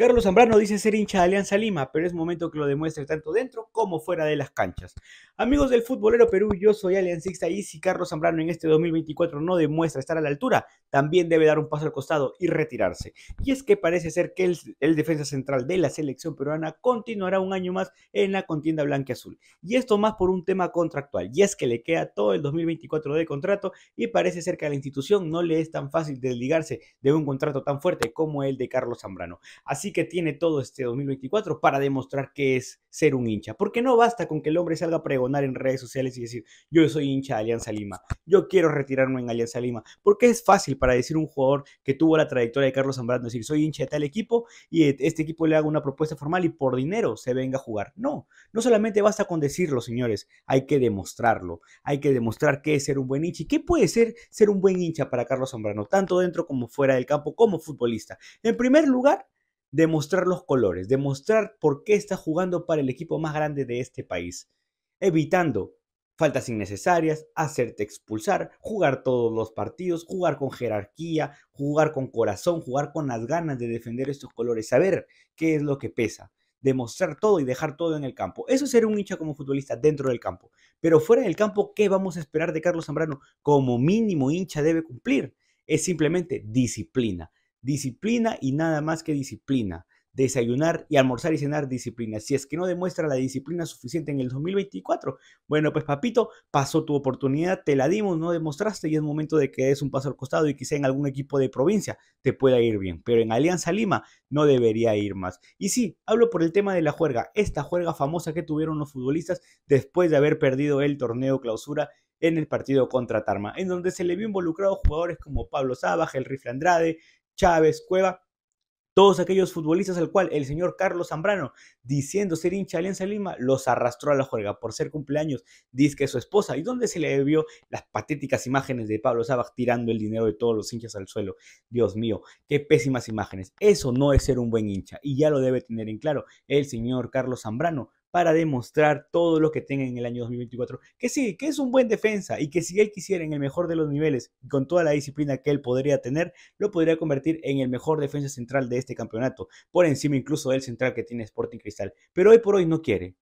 Carlos Zambrano dice ser hincha de Alianza Lima, pero es momento que lo demuestre tanto dentro como fuera de las canchas. Amigos del futbolero Perú, yo soy aliancista y si Carlos Zambrano en este 2024 no demuestra estar a la altura, también debe dar un paso al costado y retirarse. Y es que parece ser que el, defensa central de la selección peruana continuará un año más en la contienda azul. Y esto más por un tema contractual, y es que le queda todo el 2024 de contrato y parece ser que a la institución no le es tan fácil desligarse de un contrato tan fuerte como el de Carlos Zambrano. Así que tiene todo este 2024 para demostrar que es ser un hincha. Porque no basta con que el hombre salga a pregonar en redes sociales y decir, yo soy hincha de Alianza Lima, yo quiero retirarme en Alianza Lima. Porque es fácil para decir un jugador que tuvo la trayectoria de Carlos Zambrano, decir, soy hincha de tal equipo y e, este equipo le haga una propuesta formal y por dinero se venga a jugar. No, no solamente basta con decirlo, señores, hay que demostrarlo. Hay que demostrar que es ser un buen hincha y qué puede ser ser un buen hincha para Carlos Zambrano, tanto dentro como fuera del campo, como futbolista. En primer lugar, demostrar los colores, demostrar por qué está jugando para el equipo más grande de este país, evitando faltas innecesarias, hacerte expulsar, jugar todos los partidos, jugar con jerarquía, jugar con corazón, jugar con las ganas de defender estos colores, saber qué es lo que pesa, demostrar todo y dejar todo en el campo. Eso es ser un hincha como futbolista dentro del campo. Pero fuera del campo, ¿qué vamos a esperar de Carlos Zambrano? Como mínimo hincha debe cumplir. Es simplemente disciplina disciplina y nada más que disciplina. Desayunar y almorzar y cenar disciplina. Si es que no demuestra la disciplina suficiente en el 2024, bueno, pues papito, pasó tu oportunidad, te la dimos, no demostraste y es momento de que des un paso al costado y quizá en algún equipo de provincia te pueda ir bien, pero en Alianza Lima no debería ir más. Y sí, hablo por el tema de la juerga, esta juerga famosa que tuvieron los futbolistas después de haber perdido el torneo clausura en el partido contra Tarma, en donde se le vio involucrados jugadores como Pablo Saba, el Rifle Andrade, Chávez, Cueva, todos aquellos futbolistas al cual el señor Carlos Zambrano, diciendo ser hincha de Alianza Lima, los arrastró a la juerga por ser cumpleaños, dice que su esposa, y dónde se le vio las patéticas imágenes de Pablo Sabas tirando el dinero de todos los hinchas al suelo. Dios mío, qué pésimas imágenes. Eso no es ser un buen hincha, y ya lo debe tener en claro el señor Carlos Zambrano, para demostrar todo lo que tenga en el año 2024. Que sí, que es un buen defensa y que si él quisiera en el mejor de los niveles y con toda la disciplina que él podría tener, lo podría convertir en el mejor defensa central de este campeonato, por encima incluso del central que tiene Sporting Cristal. Pero hoy por hoy no quiere.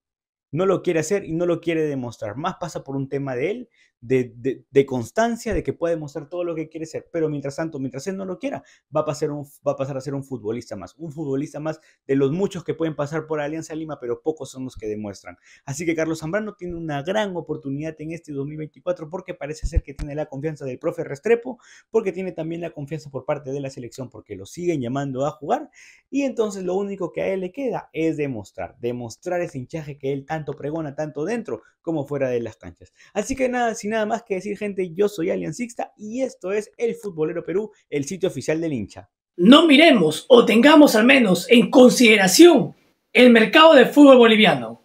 No lo quiere hacer y no lo quiere demostrar. Más pasa por un tema de él de, constancia, de que puede mostrar todo lo que quiere ser. Pero mientras tanto, mientras él no lo quiera, va a, pasar un, va a pasar a ser un futbolista más. Un futbolista más de los muchos que pueden pasar por Alianza Lima, pero pocos son los que demuestran. Así que Carlos Zambrano tiene una gran oportunidad en este 2024 porque parece ser que tiene la confianza del profe Restrepo, porque tiene también la confianza por parte de la selección, porque lo siguen llamando a jugar. Y entonces lo único que a él le queda es demostrar, demostrar ese hinchaje que él tanto pregona, tanto dentro como fuera de las canchas. Así que nada, si nada más que decir, gente, yo soy Alien y esto es El Futbolero Perú, el sitio oficial del hincha. No miremos o tengamos al menos en consideración el mercado de fútbol boliviano.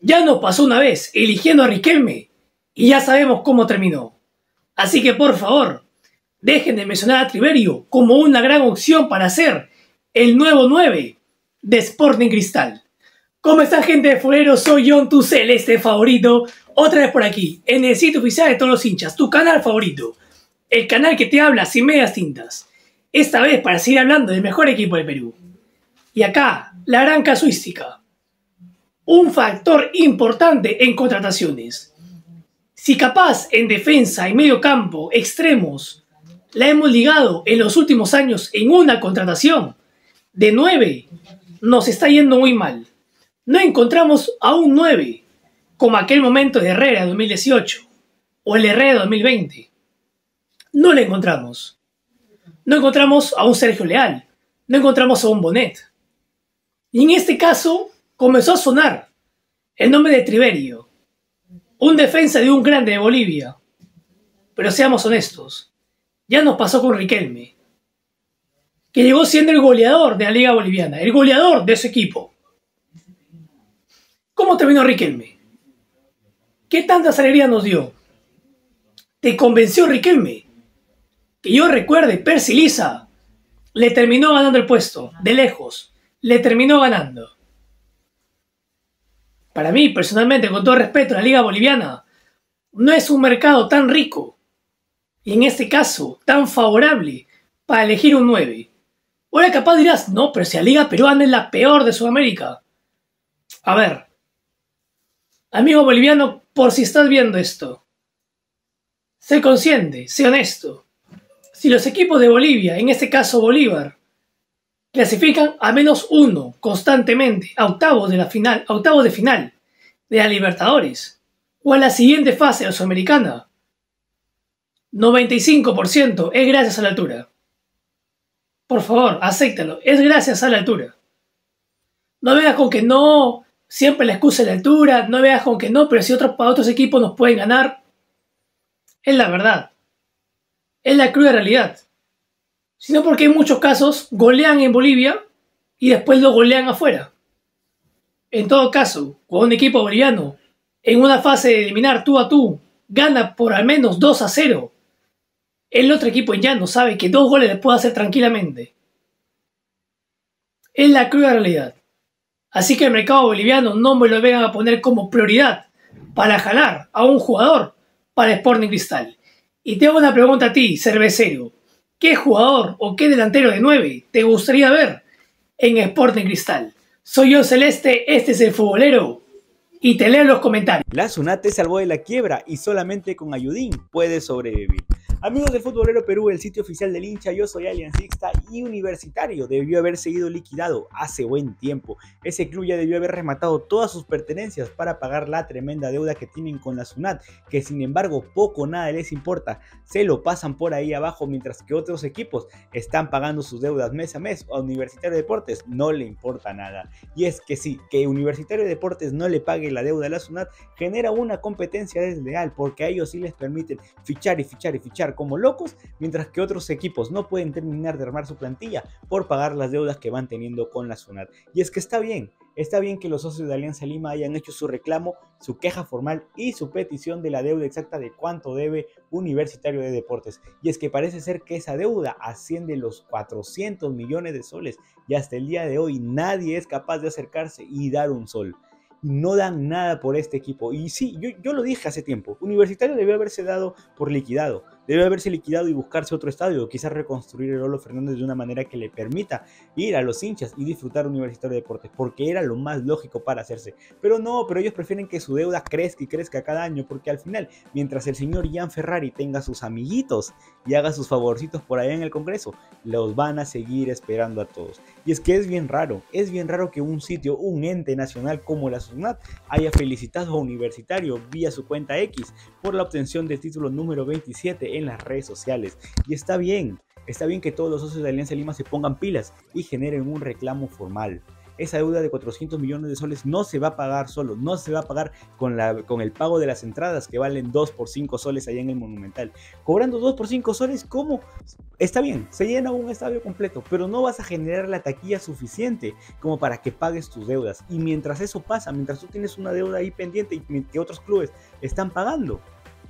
Ya nos pasó una vez eligiendo a Riquelme y ya sabemos cómo terminó. Así que por favor, dejen de mencionar a Triverio como una gran opción para ser el nuevo 9 de Sporting Cristal. ¿Cómo están gente de Forero? Soy John, tu celeste favorito. Otra vez por aquí, en eh, el sitio oficial de todos los hinchas, tu canal favorito. El canal que te habla sin medias tintas. Esta vez para seguir hablando del mejor equipo del Perú. Y acá, la gran casuística. Un factor importante en contrataciones. Si capaz en defensa y medio campo, extremos, la hemos ligado en los últimos años en una contratación de nueve, nos está yendo muy mal no encontramos a un 9, como aquel momento de Herrera 2018 o el Herrera 2020. No le encontramos. No encontramos a un Sergio Leal, no encontramos a un Bonet. Y en este caso comenzó a sonar el nombre de Triverio, un defensa de un grande de Bolivia. Pero seamos honestos, ya nos pasó con Riquelme, que llegó siendo el goleador de la Liga Boliviana, el goleador de su equipo ¿Cómo terminó Riquelme? ¿Qué tanta alegrías nos dio? ¿Te convenció Riquelme? Que yo recuerde, Lisa le terminó ganando el puesto, de lejos, le terminó ganando. Para mí, personalmente, con todo respeto, la Liga Boliviana no es un mercado tan rico y en este caso tan favorable para elegir un 9. Ahora capaz dirás, no, pero si la Liga Peruana es la peor de Sudamérica. A ver, Amigo boliviano, por si estás viendo esto, sé consciente, sé honesto. Si los equipos de Bolivia, en este caso Bolívar, clasifican a menos uno constantemente a octavos de, la final, a octavos de final de la Libertadores o a la siguiente fase de Sudamericana, 95% es gracias a la altura. Por favor, acéptalo, es gracias a la altura. No vengas con que no, Siempre la excusa es la altura, no veas con que no, pero si otros, para otros equipos nos pueden ganar. Es la verdad. Es la cruda realidad. Sino porque en muchos casos golean en Bolivia y después lo golean afuera. En todo caso, cuando un equipo boliviano en una fase de eliminar tú a tú gana por al menos 2 a 0, el otro equipo en no sabe que dos goles le puede hacer tranquilamente. Es la cruda realidad. Así que el mercado boliviano no me lo vengan a poner como prioridad para jalar a un jugador para Sporting Cristal. Y tengo una pregunta a ti, cervecero. ¿Qué jugador o qué delantero de 9 te gustaría ver en Sporting Cristal? Soy yo Celeste, este es el futbolero y te leo los comentarios. La Sunat salvó de la quiebra y solamente con Ayudín puede sobrevivir. Amigos del Futbolero Perú, el sitio oficial del hincha, yo soy Sixta y universitario. Debió haber seguido liquidado hace buen tiempo. Ese club ya debió haber rematado todas sus pertenencias para pagar la tremenda deuda que tienen con la SUNAT, que sin embargo poco nada les importa. Se lo pasan por ahí abajo mientras que otros equipos están pagando sus deudas mes a mes. A Universitario Deportes no le importa nada. Y es que sí, que Universitario Deportes no le pague la deuda a la SUNAT genera una competencia desleal porque a ellos sí les permiten fichar y fichar y fichar como locos, mientras que otros equipos no pueden terminar de armar su plantilla por pagar las deudas que van teniendo con la SUNAT. Y es que está bien, está bien que los socios de Alianza Lima hayan hecho su reclamo, su queja formal y su petición de la deuda exacta de cuánto debe Universitario de Deportes. Y es que parece ser que esa deuda asciende los 400 millones de soles y hasta el día de hoy nadie es capaz de acercarse y dar un sol no dan nada por este equipo. Y sí, yo, yo, lo dije hace tiempo, Universitario debió haberse dado por liquidado, debe haberse liquidado y buscarse otro estadio, o quizás reconstruir el Olo Fernández de una manera que le permita ir a los hinchas y disfrutar Universitario de Deportes, porque era lo más lógico para hacerse. Pero no, pero ellos prefieren que su deuda crezca y crezca cada año, porque al final, mientras el señor Gian Ferrari tenga sus amiguitos y haga sus favorcitos por allá en el Congreso, los van a seguir esperando a todos. Y es que es bien raro, es bien raro que un sitio, un ente nacional como la SUNAT haya felicitado a Universitario vía su cuenta X por la obtención del título número 27 en las redes sociales. Y está bien, está bien que todos los socios de Alianza Lima se pongan pilas y generen un reclamo formal. Esa deuda de 400 millones de soles no se va a pagar solo, no se va a pagar con, la, con el pago de las entradas que valen 2 por 5 soles allá en el Monumental. Cobrando 2 por 5 soles, ¿cómo? Está bien, se llena un estadio completo, pero no vas a generar la taquilla suficiente como para que pagues tus deudas. Y mientras eso pasa, mientras tú tienes una deuda ahí pendiente y que otros clubes están pagando,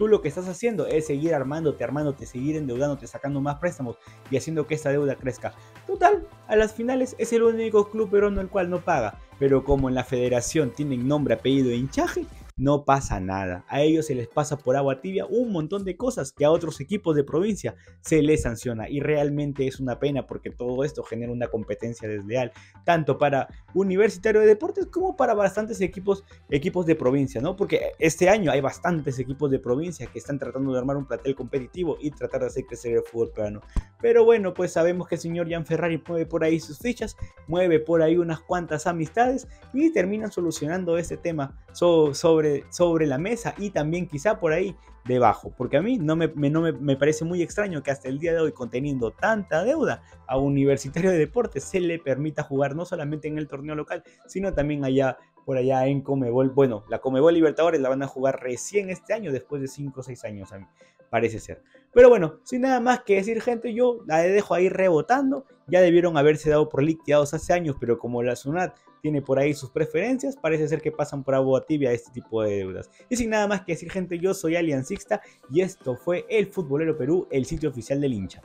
tú lo que estás haciendo es seguir armándote, armándote, seguir endeudándote, sacando más préstamos y haciendo que esta deuda crezca. Total, a las finales es el único club peruano el cual no paga, pero como en la federación tienen nombre, apellido e hinchaje, no pasa nada. A ellos se les pasa por agua tibia un montón de cosas que a otros equipos de provincia se les sanciona. Y realmente es una pena porque todo esto genera una competencia desleal, tanto para Universitario de Deportes como para bastantes equipos, equipos de provincia, ¿no? Porque este año hay bastantes equipos de provincia que están tratando de armar un platel competitivo y tratar de hacer crecer el fútbol peruano. Pero bueno, pues sabemos que el señor Jan Ferrari mueve por ahí sus fichas, mueve por ahí unas cuantas amistades y terminan solucionando este tema sobre, sobre la mesa y también quizá por ahí debajo. Porque a mí no, me, me, parece muy extraño que hasta el día de hoy, conteniendo tanta deuda, a Universitario de Deportes se le permita jugar no solamente en el torneo local, sino también allá por allá en Comebol. Bueno, la Comebol Libertadores la van a jugar recién este año, después de 5 o 6 años, a mí, parece ser. Pero bueno, sin nada más que decir, gente, yo la dejo ahí rebotando. Ya debieron haberse dado por liquidados hace años, pero como la SUNAT tiene por ahí sus preferencias, parece ser que pasan por agua tibia este tipo de deudas. Y sin nada más que decir, gente, yo soy Sixta y esto fue El Futbolero Perú, el sitio oficial del hincha.